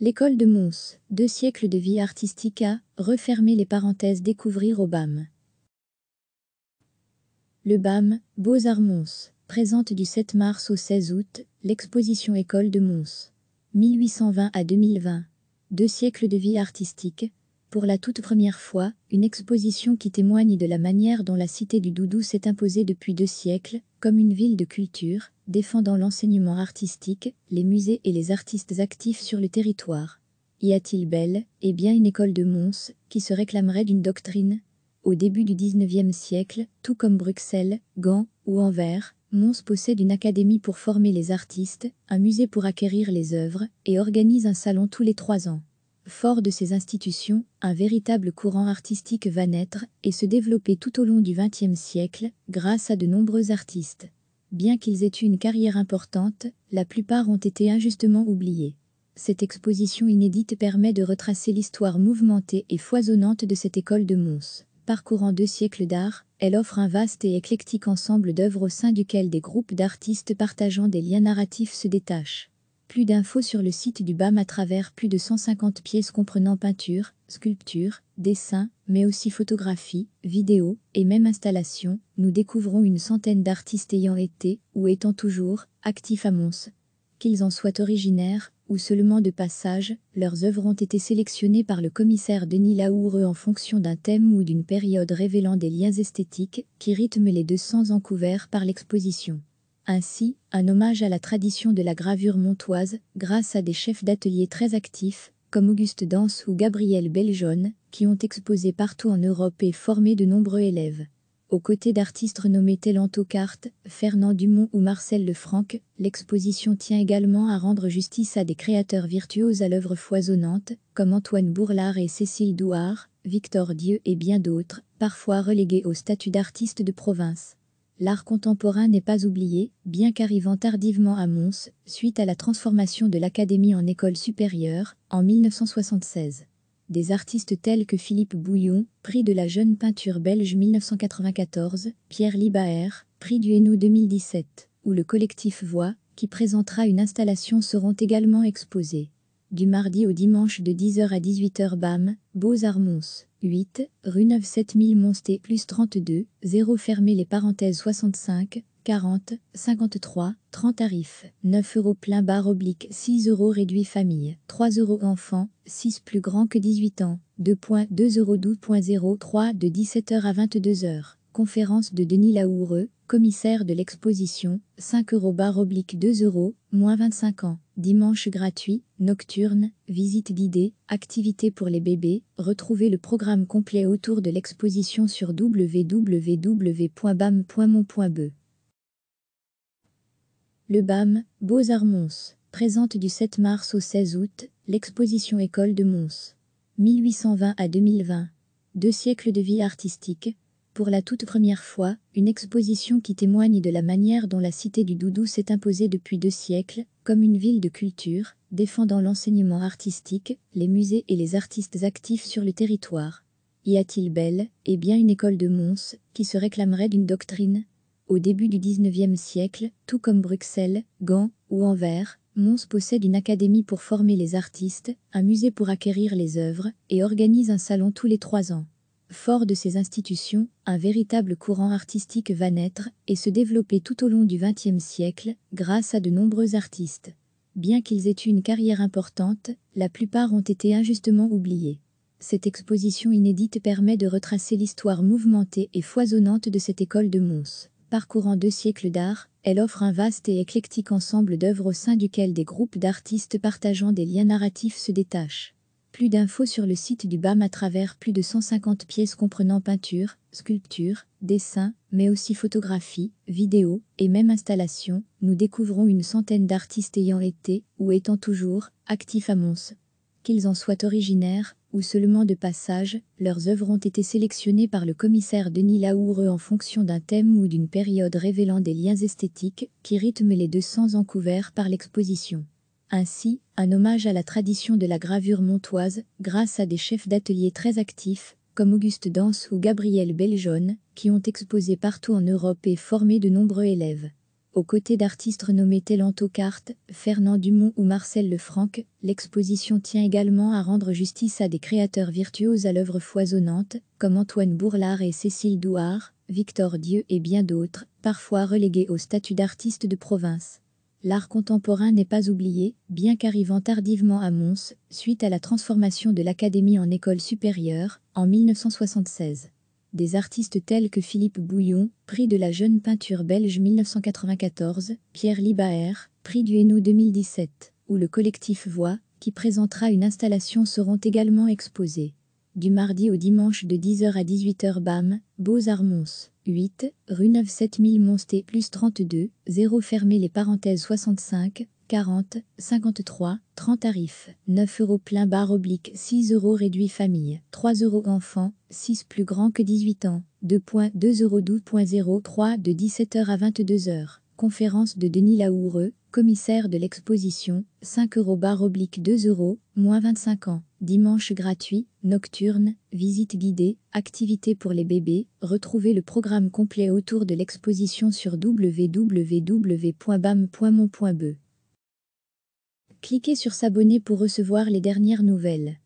L'école de Mons, deux siècles de vie artistique à refermer les parenthèses découvrir au BAM. Le BAM, Beaux-Arts Mons, présente du 7 mars au 16 août l'exposition École de Mons, 1820 à 2020, deux siècles de vie artistique, pour la toute première fois, une exposition qui témoigne de la manière dont la cité du Doudou s'est imposée depuis deux siècles, comme une ville de culture, défendant l'enseignement artistique, les musées et les artistes actifs sur le territoire. Y a-t-il belle et bien une école de Mons qui se réclamerait d'une doctrine Au début du XIXe siècle, tout comme Bruxelles, Gand ou Anvers, Mons possède une académie pour former les artistes, un musée pour acquérir les œuvres et organise un salon tous les trois ans. Fort de ces institutions, un véritable courant artistique va naître et se développer tout au long du XXe siècle grâce à de nombreux artistes. Bien qu'ils aient eu une carrière importante, la plupart ont été injustement oubliés. Cette exposition inédite permet de retracer l'histoire mouvementée et foisonnante de cette école de Mons. Parcourant deux siècles d'art, elle offre un vaste et éclectique ensemble d'œuvres au sein duquel des groupes d'artistes partageant des liens narratifs se détachent. Plus d'infos sur le site du BAM à travers plus de 150 pièces comprenant peinture, sculpture, dessin, mais aussi photographie, vidéo et même installation, nous découvrons une centaine d'artistes ayant été, ou étant toujours, actifs à Mons. Qu'ils en soient originaires, ou seulement de passage, leurs œuvres ont été sélectionnées par le commissaire Denis Laoureux en fonction d'un thème ou d'une période révélant des liens esthétiques qui rythment les 200 ans couverts par l'exposition ainsi un hommage à la tradition de la gravure montoise grâce à des chefs d'atelier très actifs comme Auguste Danse ou Gabriel Bellejaune, qui ont exposé partout en Europe et formé de nombreux élèves. Aux côtés d'artistes renommés telantocarte Fernand Dumont ou Marcel Lefranc, l'exposition tient également à rendre justice à des créateurs virtuoses à l'œuvre foisonnante, comme Antoine Bourlard et Cécile Douard, Victor Dieu et bien d'autres, parfois relégués au statut d'artistes de province. L'art contemporain n'est pas oublié, bien qu'arrivant tardivement à Mons, suite à la transformation de l'Académie en école supérieure, en 1976. Des artistes tels que Philippe Bouillon, prix de la jeune peinture belge 1994, Pierre Libaert, prix du Hainaut 2017, ou le collectif Voix, qui présentera une installation seront également exposés du mardi au dimanche de 10h à 18h BAM, beaux armons 8, rue 97000 Monsté plus 32, 0 fermé les parenthèses 65, 40, 53, 30 tarifs, 9 euros plein barre oblique, 6 euros réduit famille, 3 euros enfant, 6 plus grand que 18 ans, 2.2 euros 12.03 de 17h à 22h. Conférence de Denis Laoureux, commissaire de l'exposition, 5 euros barre oblique 2 euros, moins 25 ans. Dimanche gratuit, nocturne, visite guidée, activités pour les bébés. Retrouvez le programme complet autour de l'exposition sur www.bam.mon.be. Le BAM, Beaux-Arts Mons, présente du 7 mars au 16 août l'exposition École de Mons. 1820 à 2020. Deux siècles de vie artistique, pour la toute première fois, une exposition qui témoigne de la manière dont la cité du Doudou s'est imposée depuis deux siècles, comme une ville de culture, défendant l'enseignement artistique, les musées et les artistes actifs sur le territoire. Y a-t-il belle et bien une école de Mons qui se réclamerait d'une doctrine Au début du XIXe siècle, tout comme Bruxelles, Gand ou Anvers, Mons possède une académie pour former les artistes, un musée pour acquérir les œuvres et organise un salon tous les trois ans. Fort de ces institutions, un véritable courant artistique va naître et se développer tout au long du XXe siècle grâce à de nombreux artistes. Bien qu'ils aient eu une carrière importante, la plupart ont été injustement oubliés. Cette exposition inédite permet de retracer l'histoire mouvementée et foisonnante de cette école de Mons. Parcourant deux siècles d'art, elle offre un vaste et éclectique ensemble d'œuvres au sein duquel des groupes d'artistes partageant des liens narratifs se détachent. Plus d'infos sur le site du BAM à travers plus de 150 pièces comprenant peinture, sculpture, dessin, mais aussi photographie, vidéo et même installation. Nous découvrons une centaine d'artistes ayant été, ou étant toujours, actifs à Mons. Qu'ils en soient originaires, ou seulement de passage, leurs œuvres ont été sélectionnées par le commissaire Denis Laoureux en fonction d'un thème ou d'une période révélant des liens esthétiques qui rythment les 200 ans couverts par l'exposition. Ainsi, un hommage à la tradition de la gravure montoise grâce à des chefs d'atelier très actifs, comme Auguste Danse ou Gabriel Beljeune, qui ont exposé partout en Europe et formé de nombreux élèves. Aux côtés d'artistes renommés tels Fernand Dumont ou Marcel Lefranc, l'exposition tient également à rendre justice à des créateurs virtuoses à l'œuvre foisonnante, comme Antoine Bourlard et Cécile Douard, Victor Dieu et bien d'autres, parfois relégués au statut d'artistes de province l'art contemporain n'est pas oublié, bien qu'arrivant tardivement à Mons, suite à la transformation de l'Académie en école supérieure, en 1976. Des artistes tels que Philippe Bouillon, prix de la jeune peinture belge 1994, Pierre Libaer, prix du Hainaut 2017, ou le collectif Voix, qui présentera une installation seront également exposés. Du mardi au dimanche de 10h à 18h BAM, Beaux-Arts Mons. 8, rue 97000 Monsté plus 32, 0 fermé les parenthèses 65, 40, 53, 30 tarifs, 9 euros plein barre oblique, 6 euros réduit famille, 3 euros enfant, 6 plus grand que 18 ans, 2.2 euros 12.03 de 17h à 22h, conférence de Denis Laoureux, commissaire de l'exposition, 5 euros barre oblique 2 euros, moins 25 ans dimanche gratuit, nocturne, visite guidée, activités pour les bébés, retrouvez le programme complet autour de l'exposition sur www.bam.mon.be. Cliquez sur s'abonner pour recevoir les dernières nouvelles.